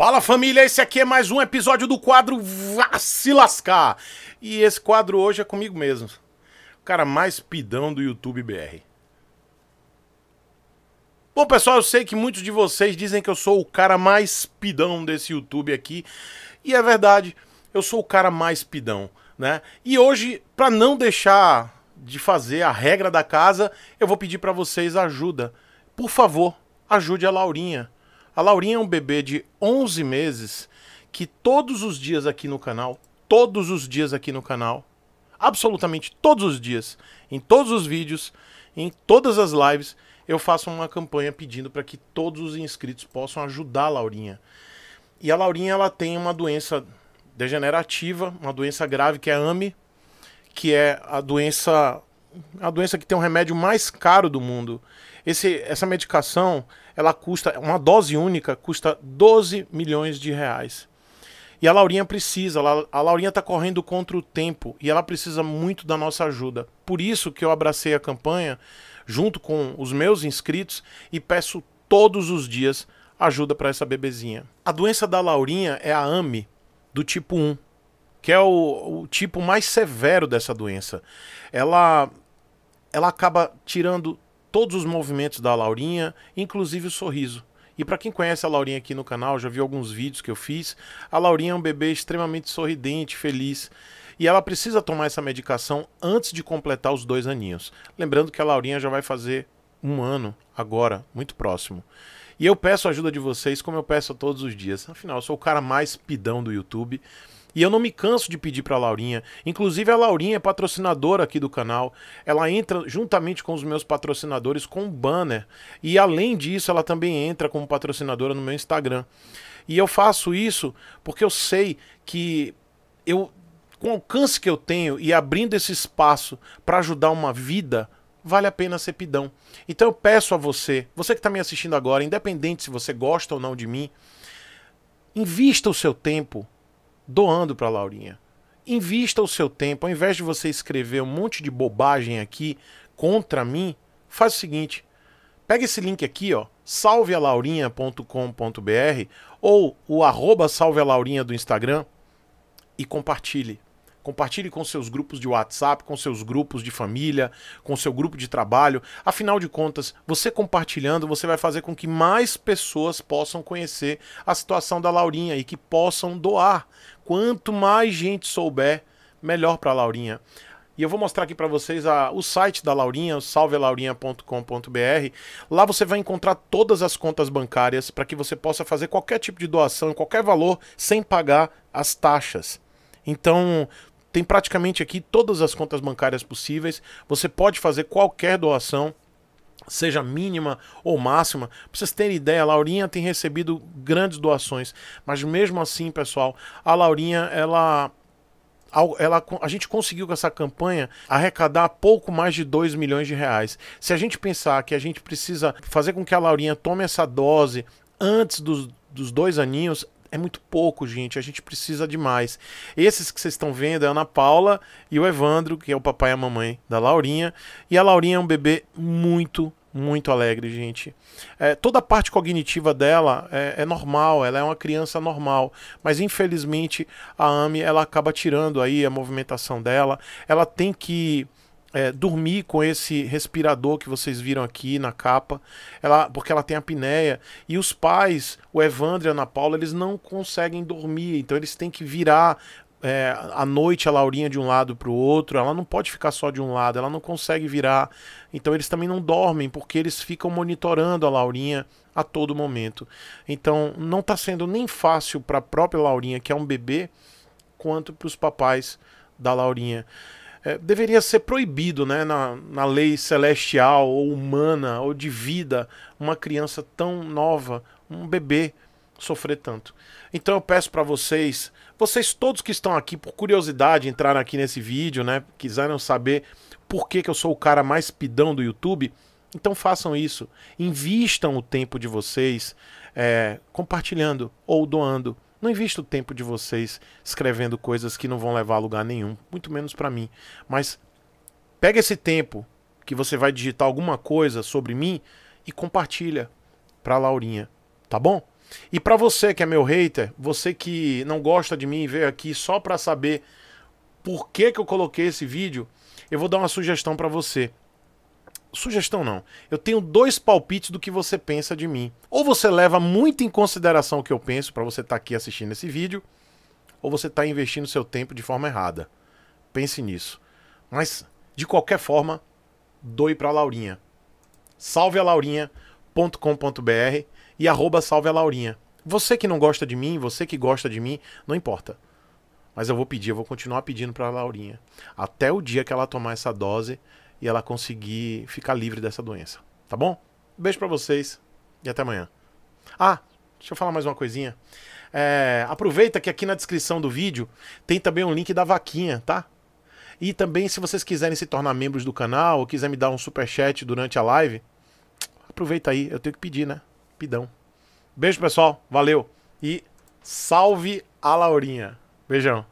Fala família, esse aqui é mais um episódio do quadro Vá se lascar. E esse quadro hoje é comigo mesmo. O cara mais pidão do YouTube BR. Bom, pessoal, eu sei que muitos de vocês dizem que eu sou o cara mais pidão desse YouTube aqui, e é verdade, eu sou o cara mais pidão, né? E hoje, para não deixar de fazer a regra da casa, eu vou pedir para vocês ajuda. Por favor, ajude a Laurinha a Laurinha é um bebê de 11 meses que todos os dias aqui no canal, todos os dias aqui no canal, absolutamente todos os dias, em todos os vídeos, em todas as lives, eu faço uma campanha pedindo para que todos os inscritos possam ajudar a Laurinha. E a Laurinha ela tem uma doença degenerativa, uma doença grave que é a AMI, que é a doença a doença que tem um remédio mais caro do mundo. Esse, essa medicação ela custa, uma dose única custa 12 milhões de reais. E a Laurinha precisa, a Laurinha está correndo contra o tempo e ela precisa muito da nossa ajuda. Por isso que eu abracei a campanha junto com os meus inscritos e peço todos os dias ajuda para essa bebezinha. A doença da Laurinha é a AME do tipo 1, que é o, o tipo mais severo dessa doença. Ela ela acaba tirando todos os movimentos da Laurinha, inclusive o sorriso. E para quem conhece a Laurinha aqui no canal, já viu alguns vídeos que eu fiz, a Laurinha é um bebê extremamente sorridente, feliz. E ela precisa tomar essa medicação antes de completar os dois aninhos. Lembrando que a Laurinha já vai fazer um ano agora, muito próximo. E eu peço a ajuda de vocês, como eu peço todos os dias. Afinal, eu sou o cara mais pidão do YouTube. E eu não me canso de pedir para a Laurinha. Inclusive, a Laurinha é patrocinadora aqui do canal. Ela entra juntamente com os meus patrocinadores com o banner. E além disso, ela também entra como patrocinadora no meu Instagram. E eu faço isso porque eu sei que eu, com o alcance que eu tenho e abrindo esse espaço para ajudar uma vida, vale a pena ser pidão. Então eu peço a você, você que está me assistindo agora, independente se você gosta ou não de mim, invista o seu tempo doando para Laurinha. Invista o seu tempo, ao invés de você escrever um monte de bobagem aqui contra mim, faz o seguinte: pega esse link aqui, ó, salvealaurinha.com.br ou o arroba salvealaurinha do Instagram e compartilhe. Compartilhe com seus grupos de WhatsApp, com seus grupos de família, com seu grupo de trabalho. Afinal de contas, você compartilhando, você vai fazer com que mais pessoas possam conhecer a situação da Laurinha e que possam doar. Quanto mais gente souber, melhor para a Laurinha. E eu vou mostrar aqui para vocês a, o site da Laurinha, salvelaurinha.com.br. Lá você vai encontrar todas as contas bancárias para que você possa fazer qualquer tipo de doação, qualquer valor, sem pagar as taxas. Então, tem praticamente aqui todas as contas bancárias possíveis. Você pode fazer qualquer doação seja mínima ou máxima. Pra vocês terem ideia, a Laurinha tem recebido grandes doações, mas mesmo assim, pessoal, a Laurinha, ela ela, a gente conseguiu com essa campanha arrecadar pouco mais de 2 milhões de reais. Se a gente pensar que a gente precisa fazer com que a Laurinha tome essa dose antes dos, dos dois aninhos, é muito pouco, gente. A gente precisa de mais. Esses que vocês estão vendo é a Ana Paula e o Evandro, que é o papai e a mamãe da Laurinha. E a Laurinha é um bebê muito, muito alegre, gente. É, toda a parte cognitiva dela é, é, normal, ela é uma criança normal, mas infelizmente a Amy ela acaba tirando aí a movimentação dela. Ela tem que é, dormir com esse respirador que vocês viram aqui na capa, ela, porque ela tem apneia. E os pais, o Evandro e a Ana Paula, eles não conseguem dormir, então eles têm que virar é, à noite a Laurinha de um lado para o outro, ela não pode ficar só de um lado, ela não consegue virar. Então eles também não dormem, porque eles ficam monitorando a Laurinha a todo momento. Então não está sendo nem fácil para a própria Laurinha, que é um bebê, quanto para os papais da Laurinha é, deveria ser proibido né, na, na lei celestial ou humana ou de vida uma criança tão nova, um bebê, sofrer tanto. Então eu peço para vocês, vocês todos que estão aqui por curiosidade entraram aqui nesse vídeo, né, quiseram saber por que, que eu sou o cara mais pidão do YouTube, então façam isso. Invistam o tempo de vocês é, compartilhando ou doando não invista o tempo de vocês escrevendo coisas que não vão levar a lugar nenhum, muito menos para mim. Mas pega esse tempo que você vai digitar alguma coisa sobre mim e compartilha para Laurinha, tá bom? E para você que é meu hater, você que não gosta de mim e veio aqui só para saber por que, que eu coloquei esse vídeo, eu vou dar uma sugestão para você sugestão não. Eu tenho dois palpites do que você pensa de mim. Ou você leva muito em consideração o que eu penso para você estar tá aqui assistindo esse vídeo, ou você está investindo seu tempo de forma errada. Pense nisso. Mas de qualquer forma, doe para Laurinha. salvealaurinha.com.br e arroba salvealaurinha. Você que não gosta de mim, você que gosta de mim, não importa. Mas eu vou pedir, eu vou continuar pedindo para Laurinha até o dia que ela tomar essa dose e ela conseguir ficar livre dessa doença, tá bom? Beijo para vocês e até amanhã. Ah, deixa eu falar mais uma coisinha. É, aproveita que aqui na descrição do vídeo tem também um link da vaquinha, tá? E também se vocês quiserem se tornar membros do canal ou quiser me dar um super chat durante a live, aproveita aí, eu tenho que pedir, né? Pidão. Beijo, pessoal. Valeu. E salve a Laurinha. Beijão.